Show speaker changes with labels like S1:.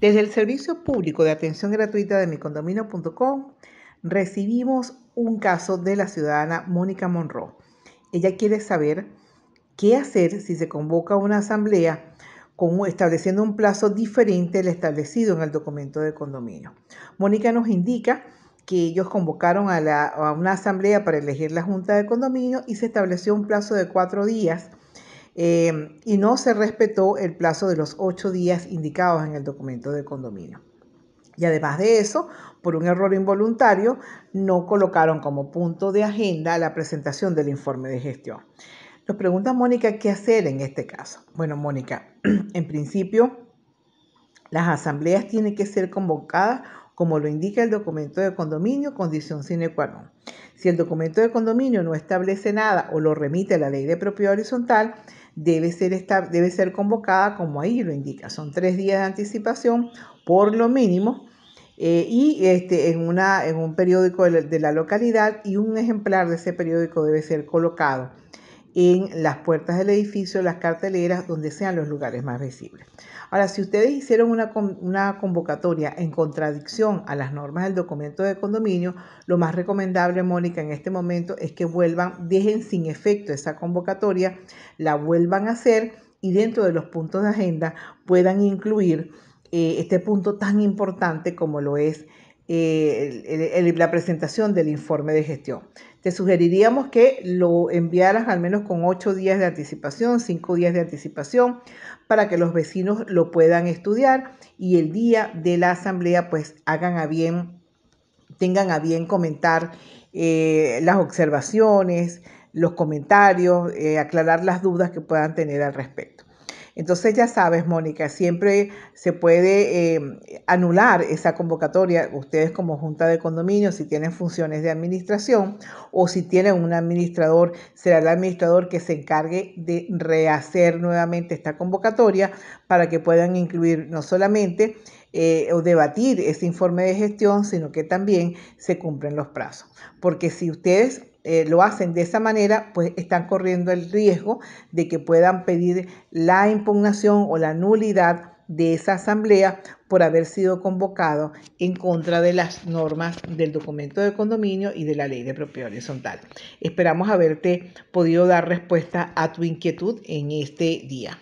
S1: Desde el Servicio Público de Atención Gratuita de micondomino.com recibimos un caso de la ciudadana Mónica Monroe. Ella quiere saber qué hacer si se convoca una asamblea estableciendo un plazo diferente al establecido en el documento de condominio. Mónica nos indica que ellos convocaron a, una asamblea para elegir la junta de condominio y se estableció un plazo de cuatro días eh, y no se respetó el plazo de los ocho días indicados en el documento de condominio. Y además de eso, por un error involuntario, no colocaron como punto de agenda la presentación del informe de gestión pregunta Mónica qué hacer en este caso. Bueno, Mónica, en principio, las asambleas tienen que ser convocadas como lo indica el documento de condominio, condición sine qua non. Si el documento de condominio no establece nada o lo remite a la ley de propiedad horizontal, debe ser, debe ser convocada como ahí lo indica. Son tres días de anticipación, por lo mínimo, eh, y este, en, una, en un periódico de la localidad y un ejemplar de ese periódico debe ser colocado en las puertas del edificio, las carteleras, donde sean los lugares más visibles. Ahora, si ustedes hicieron una, convocatoria en contradicción a las normas del documento de condominio, lo más recomendable, Mónica, en este momento es que vuelvan, dejen sin efecto esa convocatoria, la vuelvan a hacer y dentro de los puntos de agenda puedan incluir eh, este punto tan importante como lo es eh, la presentación del informe de gestión. Te sugeriríamos que lo enviaras al menos con ocho días de anticipación, cinco días de anticipación, para que los vecinos lo puedan estudiar y el día de la asamblea pues hagan a bien, tengan a bien comentar eh, las observaciones, los comentarios, eh, aclarar las dudas que puedan tener al respecto. Entonces ya sabes, Mónica, siempre se puede eh, anular esa convocatoria, ustedes como Junta de Condominio, si tienen funciones de administración o si tienen un administrador, será el administrador que se encargue de rehacer nuevamente esta convocatoria para que puedan incluir no solamente eh, o debatir ese informe de gestión, sino que también se cumplen los plazos. Porque si ustedes eh, lo hacen de esa manera, pues están corriendo el riesgo de que puedan pedir la impugnación o la nulidad de esa asamblea por haber sido convocado en contra de las normas del documento de condominio y de la ley de propiedad horizontal. Esperamos haberte podido dar respuesta a tu inquietud en este día.